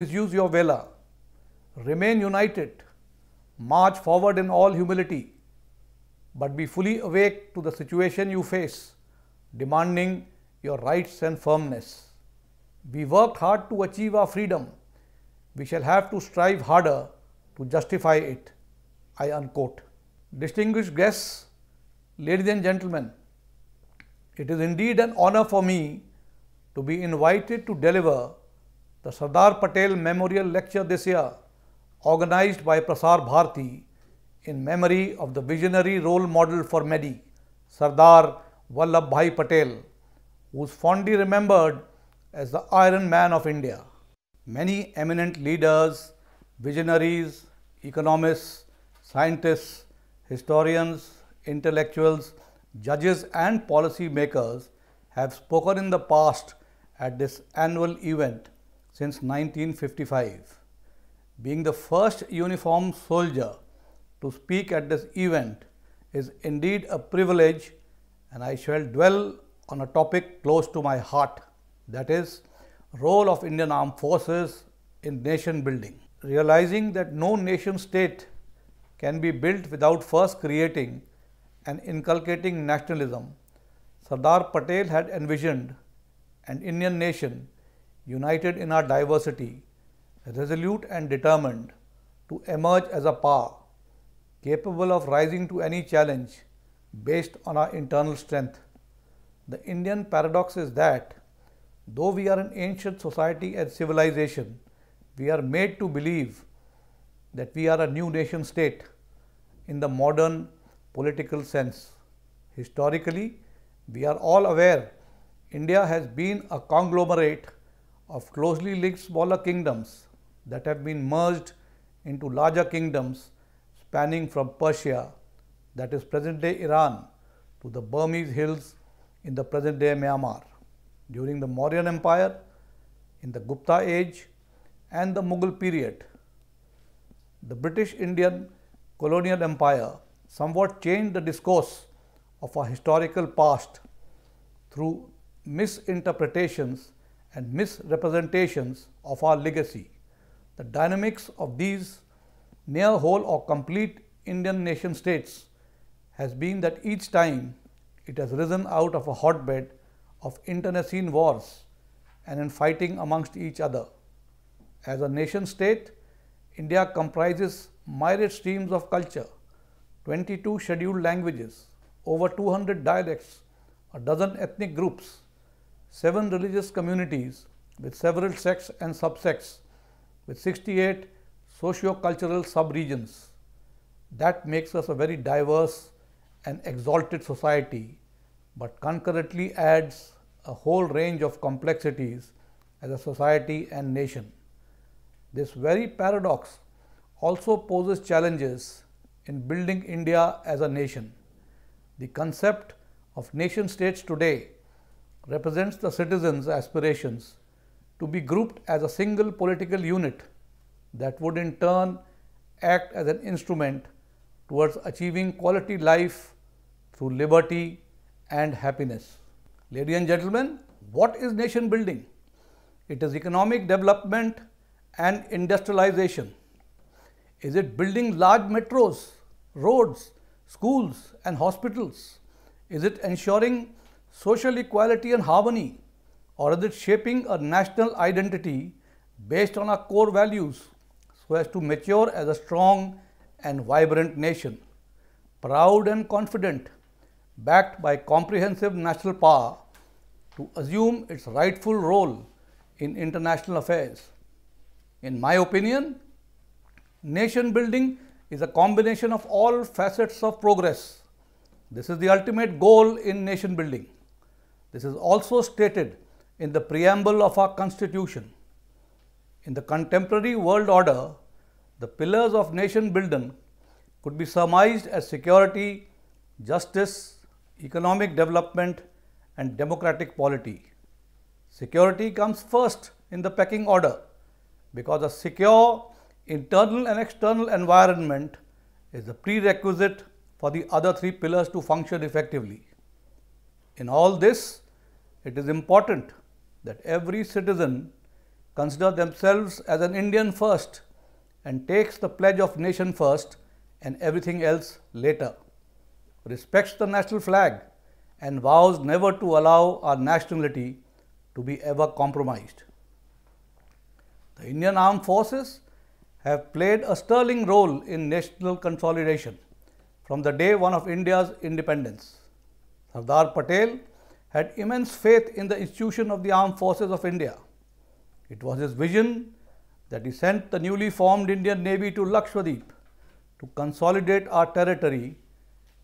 is use your vela. Remain united, march forward in all humility, but be fully awake to the situation you face, demanding your rights and firmness. We worked hard to achieve our freedom. We shall have to strive harder to justify it. I unquote. Distinguished guests, ladies and gentlemen, it is indeed an honor for me to be invited to deliver the Sardar Patel Memorial Lecture this year, organized by Prasar Bharti in memory of the visionary role model for many, Sardar Vallabhai Patel, who's fondly remembered as the Iron Man of India. Many eminent leaders, visionaries, economists, scientists, historians, intellectuals, judges and policy makers have spoken in the past at this annual event since 1955, being the first uniformed soldier to speak at this event is indeed a privilege and I shall dwell on a topic close to my heart that is role of Indian armed forces in nation building. Realizing that no nation state can be built without first creating and inculcating nationalism, Sardar Patel had envisioned an Indian nation united in our diversity, resolute and determined to emerge as a power, capable of rising to any challenge based on our internal strength. The Indian paradox is that, though we are an ancient society and civilization, we are made to believe that we are a new nation state in the modern political sense. Historically, we are all aware India has been a conglomerate of closely linked smaller kingdoms that have been merged into larger kingdoms spanning from Persia, that is present day Iran, to the Burmese hills in the present day Myanmar. During the Mauryan Empire, in the Gupta age and the Mughal period, the British Indian colonial empire somewhat changed the discourse of our historical past through misinterpretations and misrepresentations of our legacy. The dynamics of these near whole or complete Indian nation states has been that each time it has risen out of a hotbed of internecine wars and in fighting amongst each other. As a nation state, India comprises myriad streams of culture, 22 scheduled languages, over 200 dialects, a dozen ethnic groups, seven religious communities with several sects and subsects with 68 socio-cultural subregions. That makes us a very diverse and exalted society, but concurrently adds a whole range of complexities as a society and nation. This very paradox also poses challenges in building India as a nation. The concept of nation states today represents the citizens' aspirations to be grouped as a single political unit that would in turn act as an instrument towards achieving quality life through liberty and happiness. Ladies and gentlemen, what is nation building? It is economic development and industrialization. Is it building large metros, roads, schools and hospitals? Is it ensuring social equality and harmony, or is it shaping a national identity based on our core values so as to mature as a strong and vibrant nation, proud and confident, backed by comprehensive national power to assume its rightful role in international affairs. In my opinion, nation building is a combination of all facets of progress. This is the ultimate goal in nation building. This is also stated in the preamble of our constitution. In the contemporary world order, the pillars of nation building could be surmised as security, justice, economic development and democratic polity. Security comes first in the pecking order because a secure internal and external environment is the prerequisite for the other three pillars to function effectively. In all this, it is important that every citizen consider themselves as an Indian first and takes the pledge of nation first and everything else later, respects the national flag and vows never to allow our nationality to be ever compromised. The Indian Armed Forces have played a sterling role in national consolidation from the day one of India's independence. Sardar Patel had immense faith in the institution of the armed forces of India. It was his vision that he sent the newly formed Indian Navy to Lakshadweep to consolidate our territory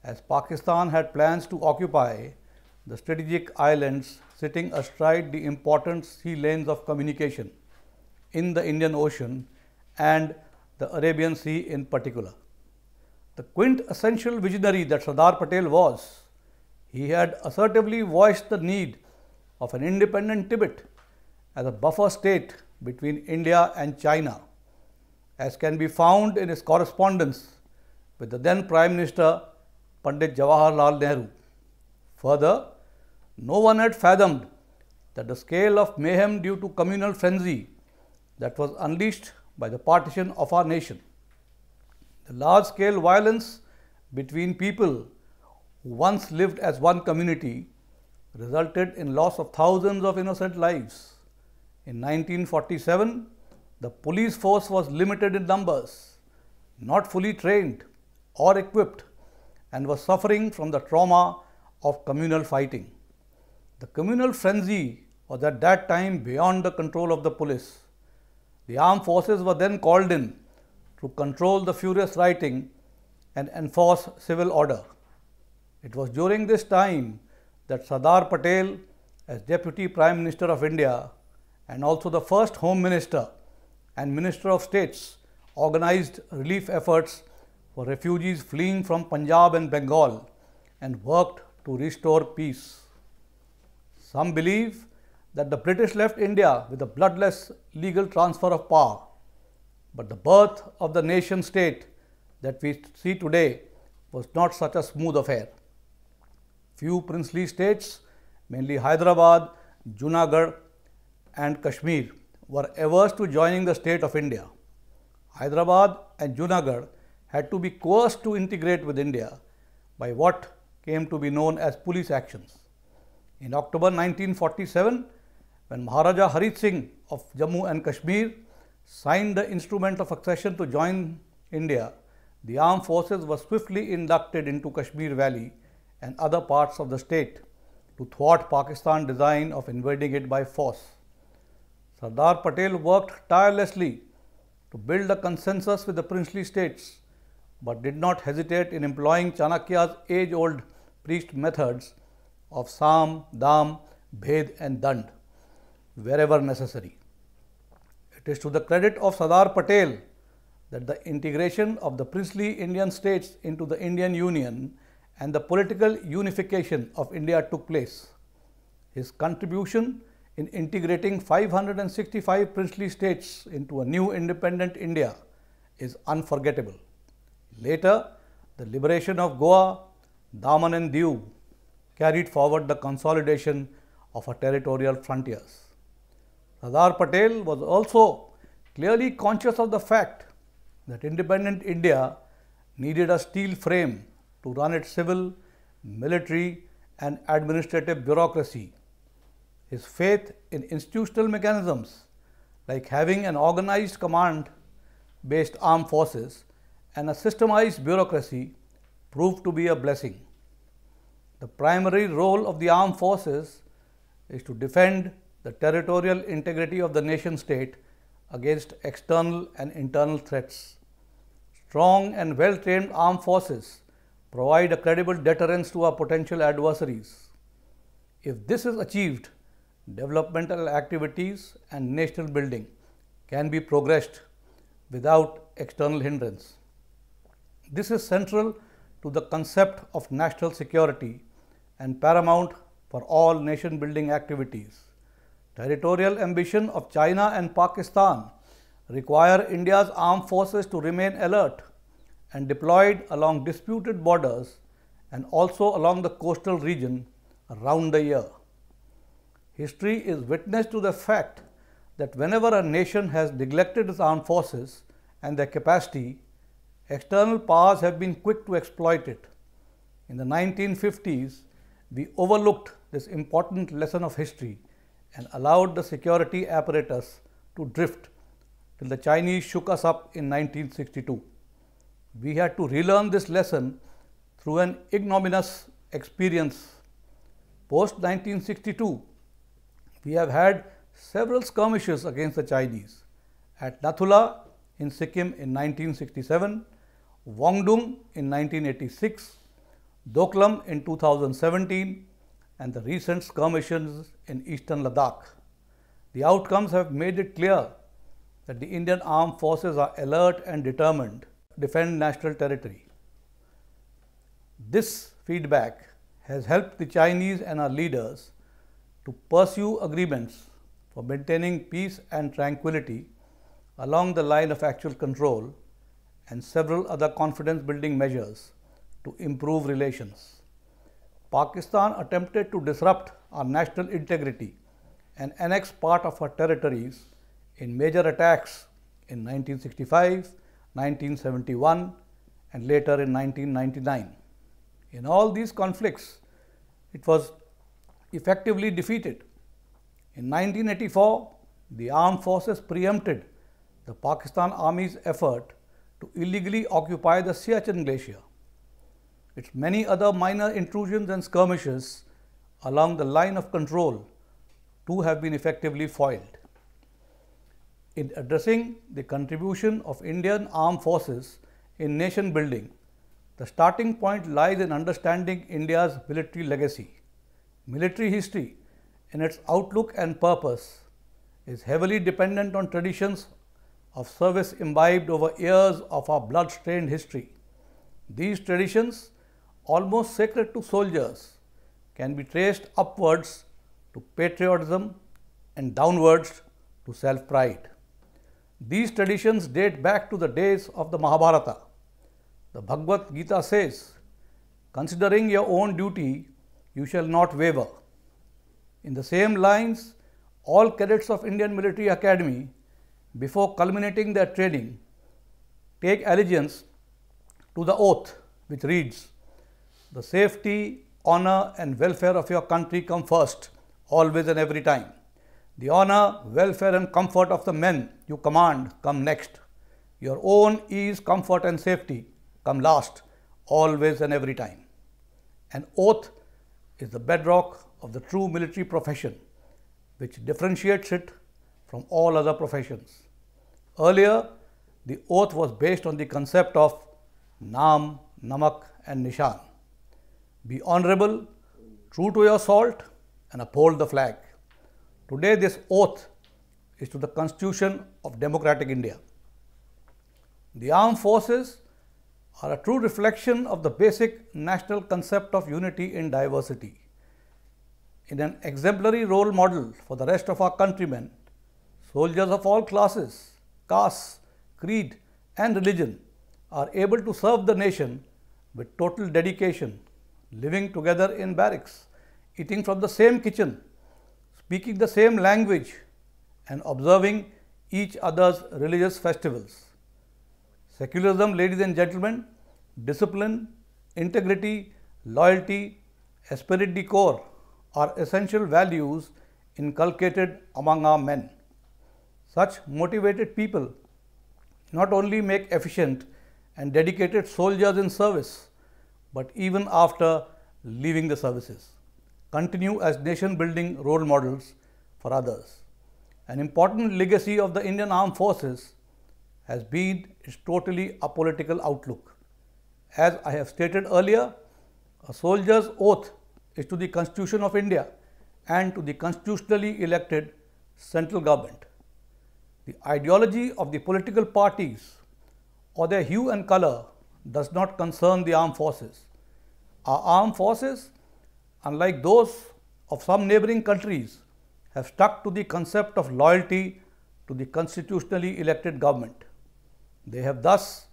as Pakistan had plans to occupy the strategic islands sitting astride the important sea lanes of communication in the Indian Ocean and the Arabian Sea in particular. The quintessential visionary that Sardar Patel was he had assertively voiced the need of an independent Tibet as a buffer state between India and China, as can be found in his correspondence with the then Prime Minister Pandit Jawaharlal Nehru. Further, no one had fathomed that the scale of mayhem due to communal frenzy that was unleashed by the partition of our nation. The large scale violence between people once lived as one community resulted in loss of thousands of innocent lives. In 1947, the police force was limited in numbers, not fully trained or equipped and was suffering from the trauma of communal fighting. The communal frenzy was at that time beyond the control of the police. The armed forces were then called in to control the furious rioting and enforce civil order. It was during this time that Sadar Patel, as Deputy Prime Minister of India and also the first Home Minister and Minister of States, organized relief efforts for refugees fleeing from Punjab and Bengal and worked to restore peace. Some believe that the British left India with a bloodless legal transfer of power, but the birth of the nation state that we see today was not such a smooth affair few princely states, mainly Hyderabad, Junagadh and Kashmir were averse to joining the state of India. Hyderabad and Junagadh had to be coerced to integrate with India by what came to be known as police actions. In October 1947, when Maharaja Harit Singh of Jammu and Kashmir signed the instrument of accession to join India, the armed forces were swiftly inducted into Kashmir Valley and other parts of the state to thwart Pakistan's design of invading it by force. Sardar Patel worked tirelessly to build a consensus with the princely states, but did not hesitate in employing Chanakya's age-old priest methods of Sam, Dam, Bhed and Dand wherever necessary. It is to the credit of Sardar Patel that the integration of the princely Indian states into the Indian Union and the political unification of India took place. His contribution in integrating 565 princely states into a new independent India is unforgettable. Later, the liberation of Goa, Daman and Diu carried forward the consolidation of our territorial frontiers. Sardar Patel was also clearly conscious of the fact that independent India needed a steel frame to run its civil, military and administrative bureaucracy. His faith in institutional mechanisms like having an organized command based armed forces and a systemized bureaucracy proved to be a blessing. The primary role of the armed forces is to defend the territorial integrity of the nation state against external and internal threats. Strong and well trained armed forces provide a credible deterrence to our potential adversaries. If this is achieved, developmental activities and national building can be progressed without external hindrance. This is central to the concept of national security and paramount for all nation building activities. Territorial ambition of China and Pakistan require India's armed forces to remain alert and deployed along disputed borders and also along the coastal region around the year. History is witness to the fact that whenever a nation has neglected its armed forces and their capacity, external powers have been quick to exploit it. In the 1950s, we overlooked this important lesson of history and allowed the security apparatus to drift till the Chinese shook us up in 1962 we had to relearn this lesson through an ignominious experience. Post 1962, we have had several skirmishes against the Chinese at Nathula in Sikkim in 1967, Wongdung in 1986, Doklam in 2017 and the recent skirmishes in eastern Ladakh. The outcomes have made it clear that the Indian armed forces are alert and determined defend national territory. This feedback has helped the Chinese and our leaders to pursue agreements for maintaining peace and tranquility along the line of actual control and several other confidence building measures to improve relations. Pakistan attempted to disrupt our national integrity and annex part of our territories in major attacks in 1965, 1971 and later in 1999. In all these conflicts, it was effectively defeated. In 1984, the armed forces preempted the Pakistan Army's effort to illegally occupy the Siachen Glacier. Its many other minor intrusions and skirmishes along the line of control too have been effectively foiled in addressing the contribution of Indian armed forces in nation building, the starting point lies in understanding India's military legacy. Military history in its outlook and purpose is heavily dependent on traditions of service imbibed over years of our blood-stained history. These traditions, almost sacred to soldiers, can be traced upwards to patriotism and downwards to self-pride. These traditions date back to the days of the Mahabharata. The Bhagavad Gita says, considering your own duty, you shall not waver. In the same lines, all cadets of Indian Military Academy, before culminating their training, take allegiance to the oath which reads, the safety, honor and welfare of your country come first, always and every time. The honor, welfare and comfort of the men you command come next. Your own ease, comfort and safety come last, always and every time. An oath is the bedrock of the true military profession, which differentiates it from all other professions. Earlier, the oath was based on the concept of Naam, Namak and Nishan. Be honorable, true to your salt and uphold the flag. Today this oath is to the constitution of democratic India. The armed forces are a true reflection of the basic national concept of unity in diversity. In an exemplary role model for the rest of our countrymen, soldiers of all classes, castes, creed and religion are able to serve the nation with total dedication, living together in barracks, eating from the same kitchen speaking the same language and observing each other's religious festivals. Secularism, ladies and gentlemen, discipline, integrity, loyalty, esprit de corps are essential values inculcated among our men. Such motivated people not only make efficient and dedicated soldiers in service, but even after leaving the services continue as nation building role models for others. An important legacy of the Indian Armed Forces has been its totally apolitical outlook. As I have stated earlier, a soldier's oath is to the Constitution of India and to the constitutionally elected central government. The ideology of the political parties or their hue and color does not concern the armed forces. Our armed forces unlike those of some neighboring countries, have stuck to the concept of loyalty to the constitutionally elected government. They have thus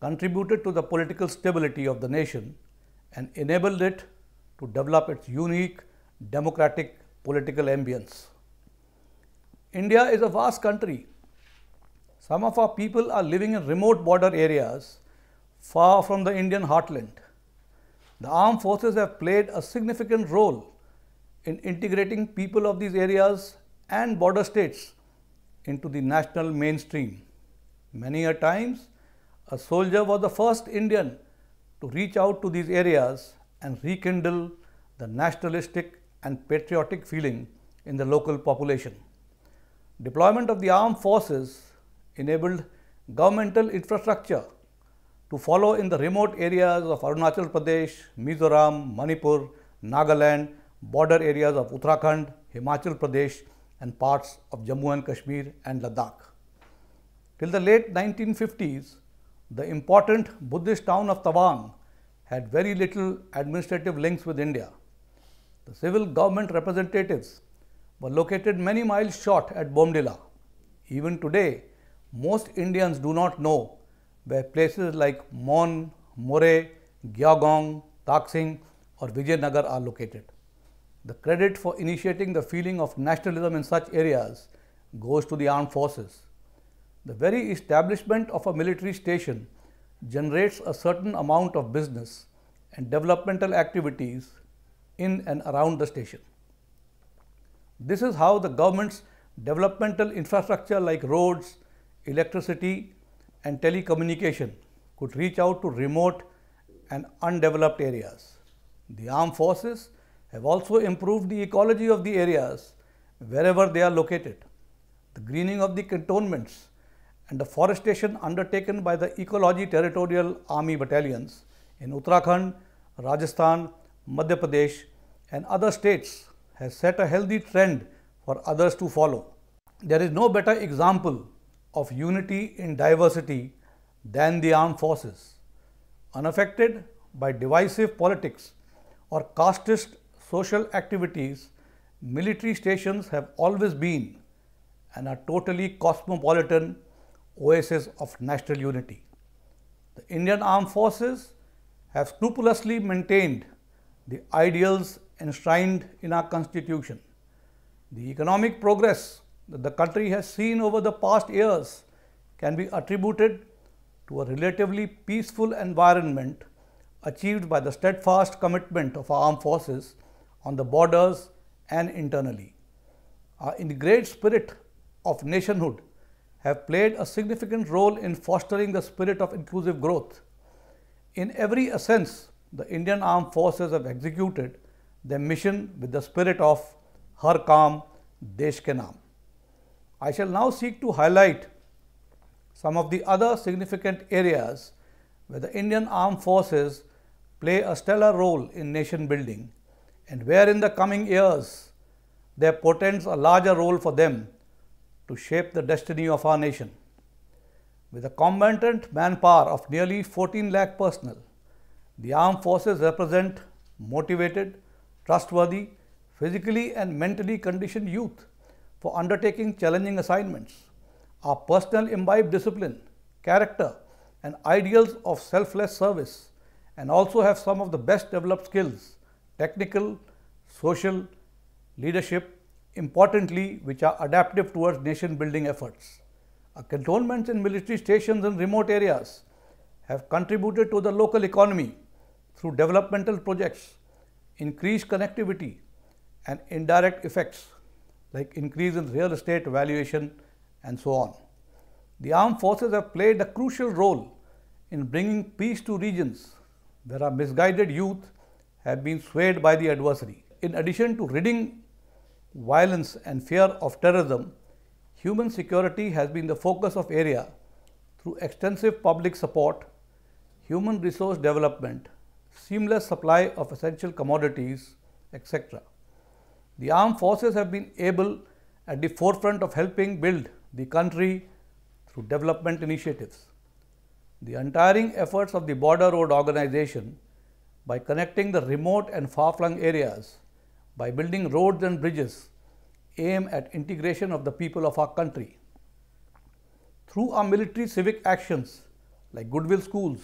contributed to the political stability of the nation and enabled it to develop its unique democratic political ambience. India is a vast country. Some of our people are living in remote border areas far from the Indian heartland. The armed forces have played a significant role in integrating people of these areas and border states into the national mainstream. Many a times, a soldier was the first Indian to reach out to these areas and rekindle the nationalistic and patriotic feeling in the local population. Deployment of the armed forces enabled governmental infrastructure to follow in the remote areas of Arunachal Pradesh, Mizoram, Manipur, Nagaland, border areas of Uttarakhand, Himachal Pradesh and parts of Jammu and Kashmir and Ladakh. Till the late 1950s, the important Buddhist town of Tawang had very little administrative links with India. The civil government representatives were located many miles short at Bomdila. Even today, most Indians do not know where places like Mon, Moray, Gyagong, Taksing or Vijayanagar are located. The credit for initiating the feeling of nationalism in such areas goes to the armed forces. The very establishment of a military station generates a certain amount of business and developmental activities in and around the station. This is how the government's developmental infrastructure like roads, electricity and telecommunication could reach out to remote and undeveloped areas. The armed forces have also improved the ecology of the areas wherever they are located. The greening of the cantonments and the forestation undertaken by the Ecology Territorial Army Battalions in Uttarakhand, Rajasthan, Madhya Pradesh and other states has set a healthy trend for others to follow. There is no better example of unity in diversity than the armed forces, unaffected by divisive politics or casteist social activities, military stations have always been and are totally cosmopolitan oases of national unity. The Indian armed forces have scrupulously maintained the ideals enshrined in our constitution. The economic progress that the country has seen over the past years can be attributed to a relatively peaceful environment achieved by the steadfast commitment of our armed forces on the borders and internally. in the great spirit of nationhood have played a significant role in fostering the spirit of inclusive growth. In every sense, the Indian armed forces have executed their mission with the spirit of Har Kaam Desh Ke Naam. I shall now seek to highlight some of the other significant areas where the Indian armed forces play a stellar role in nation building and where in the coming years there portends a larger role for them to shape the destiny of our nation. With a combatant manpower of nearly 14 lakh personnel, the armed forces represent motivated, trustworthy, physically and mentally conditioned youth for undertaking challenging assignments. Our personal imbibe discipline, character, and ideals of selfless service, and also have some of the best developed skills, technical, social, leadership, importantly, which are adaptive towards nation building efforts. Our cantonments and military stations in remote areas have contributed to the local economy through developmental projects, increased connectivity, and indirect effects like increase in real estate valuation and so on. The armed forces have played a crucial role in bringing peace to regions where our misguided youth have been swayed by the adversary. In addition to ridding violence and fear of terrorism, human security has been the focus of area through extensive public support, human resource development, seamless supply of essential commodities, etc. The armed forces have been able at the forefront of helping build the country through development initiatives. The untiring efforts of the border road organization by connecting the remote and far-flung areas by building roads and bridges aim at integration of the people of our country. Through our military civic actions like goodwill schools,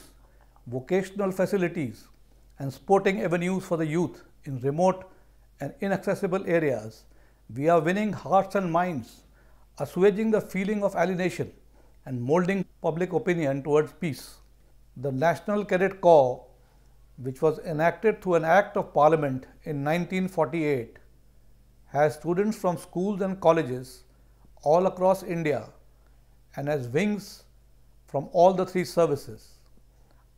vocational facilities and sporting avenues for the youth in remote and inaccessible areas. We are winning hearts and minds, assuaging the feeling of alienation and molding public opinion towards peace. The National Cadet Corps, which was enacted through an Act of Parliament in 1948, has students from schools and colleges all across India and has wings from all the three services.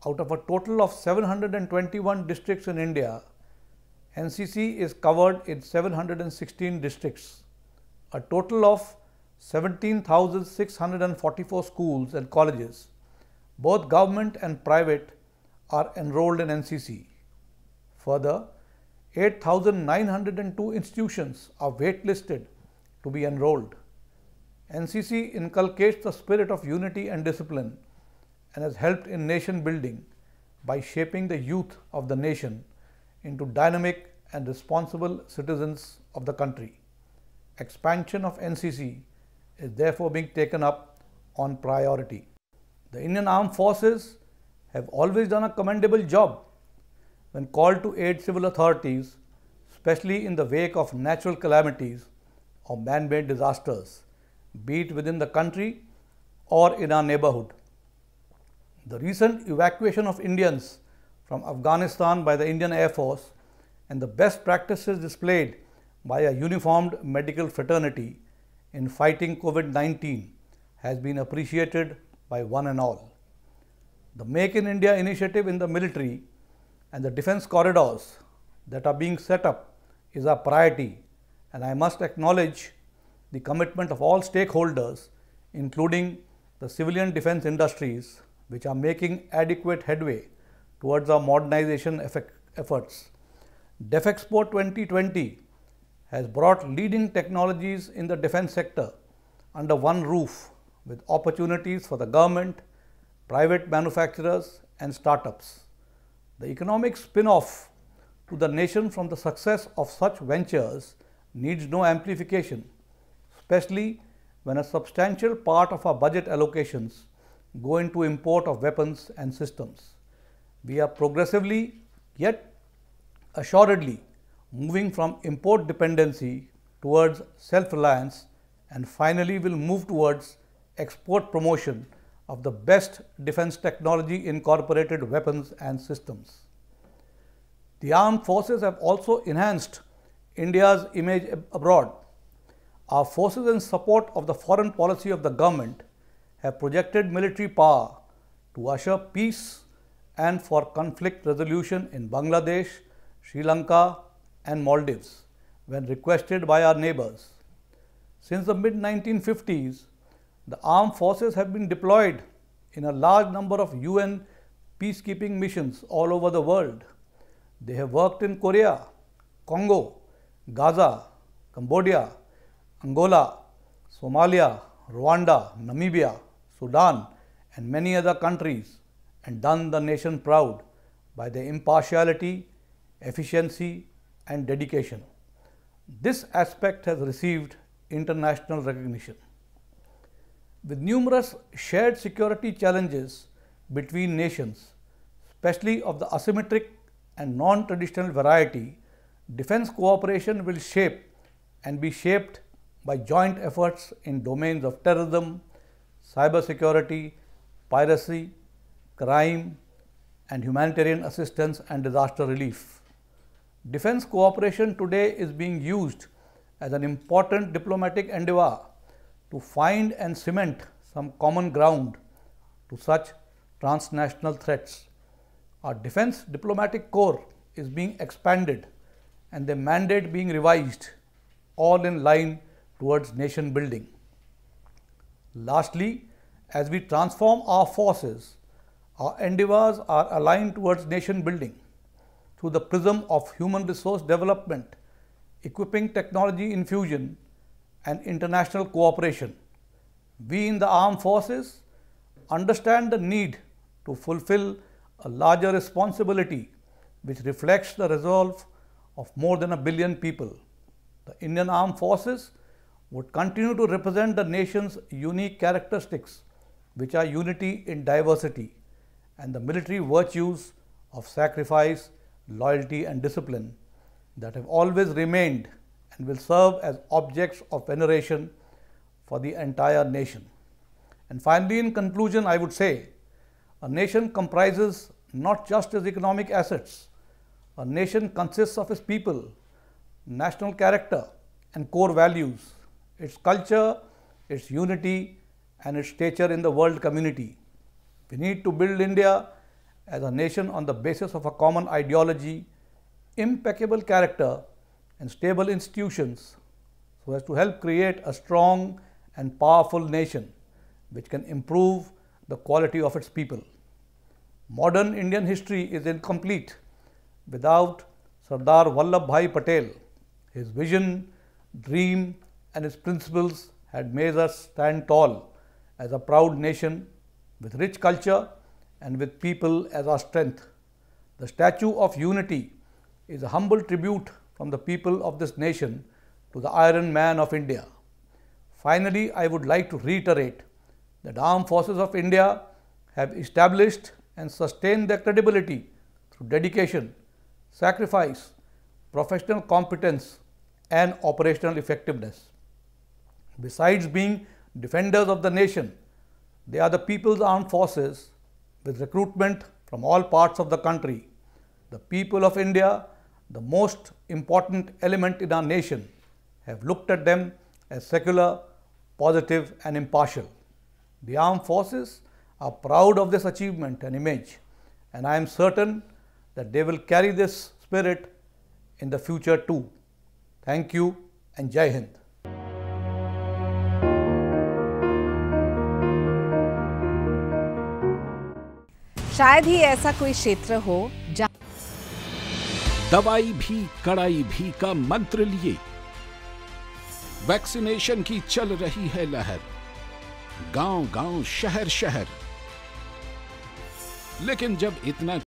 Out of a total of 721 districts in India, NCC is covered in 716 districts. A total of 17,644 schools and colleges, both government and private, are enrolled in NCC. Further, 8,902 institutions are waitlisted to be enrolled. NCC inculcates the spirit of unity and discipline and has helped in nation building by shaping the youth of the nation into dynamic and responsible citizens of the country. Expansion of NCC is therefore being taken up on priority. The Indian Armed Forces have always done a commendable job when called to aid civil authorities, especially in the wake of natural calamities or man-made disasters, be it within the country or in our neighborhood. The recent evacuation of Indians from Afghanistan by the Indian Air Force and the best practices displayed by a uniformed medical fraternity in fighting COVID-19 has been appreciated by one and all. The Make in India initiative in the military and the defense corridors that are being set up is a priority and I must acknowledge the commitment of all stakeholders including the civilian defense industries which are making adequate headway towards our modernization efforts. DefExpo 2020 has brought leading technologies in the defense sector under one roof with opportunities for the government, private manufacturers and startups. The economic spin-off to the nation from the success of such ventures needs no amplification, especially when a substantial part of our budget allocations go into import of weapons and systems we are progressively yet assuredly moving from import dependency towards self-reliance and finally will move towards export promotion of the best defense technology incorporated weapons and systems. The armed forces have also enhanced India's image abroad. Our forces in support of the foreign policy of the government have projected military power to usher peace and for conflict resolution in Bangladesh, Sri Lanka and Maldives when requested by our neighbors. Since the mid-1950s, the armed forces have been deployed in a large number of UN peacekeeping missions all over the world. They have worked in Korea, Congo, Gaza, Cambodia, Angola, Somalia, Rwanda, Namibia, Sudan and many other countries and done the nation proud by their impartiality, efficiency and dedication. This aspect has received international recognition. With numerous shared security challenges between nations, especially of the asymmetric and non-traditional variety, defense cooperation will shape and be shaped by joint efforts in domains of terrorism, cybersecurity, piracy, crime, and humanitarian assistance and disaster relief. Defense cooperation today is being used as an important diplomatic endeavor to find and cement some common ground to such transnational threats. Our defense diplomatic corps is being expanded and the mandate being revised, all in line towards nation building. Lastly, as we transform our forces, our endeavors are aligned towards nation building through the prism of human resource development, equipping technology infusion and international cooperation. We in the armed forces understand the need to fulfill a larger responsibility which reflects the resolve of more than a billion people. The Indian Armed Forces would continue to represent the nation's unique characteristics, which are unity in diversity and the military virtues of sacrifice, loyalty and discipline that have always remained and will serve as objects of veneration for the entire nation. And finally, in conclusion, I would say a nation comprises not just its economic assets, a nation consists of its people, national character and core values, its culture, its unity and its stature in the world community. We need to build India as a nation on the basis of a common ideology, impeccable character and stable institutions so as to help create a strong and powerful nation which can improve the quality of its people. Modern Indian history is incomplete without Sardar Vallabhbhai Patel. His vision, dream and his principles had made us stand tall as a proud nation with rich culture and with people as our strength. The Statue of Unity is a humble tribute from the people of this nation to the Iron Man of India. Finally, I would like to reiterate that Armed Forces of India have established and sustained their credibility through dedication, sacrifice, professional competence and operational effectiveness. Besides being defenders of the nation, they are the people's armed forces with recruitment from all parts of the country. The people of India, the most important element in our nation, have looked at them as secular, positive and impartial. The armed forces are proud of this achievement and image and I am certain that they will carry this spirit in the future too. Thank you and Jai Hind. शायद ही ऐसा कोई क्षेत्र हो जहां दवाई भी कड़ाई भी का मंत्र लिए वैक्सीनेशन की चल रही है लहर गांव गांव शहर शहर लेकिन जब इतना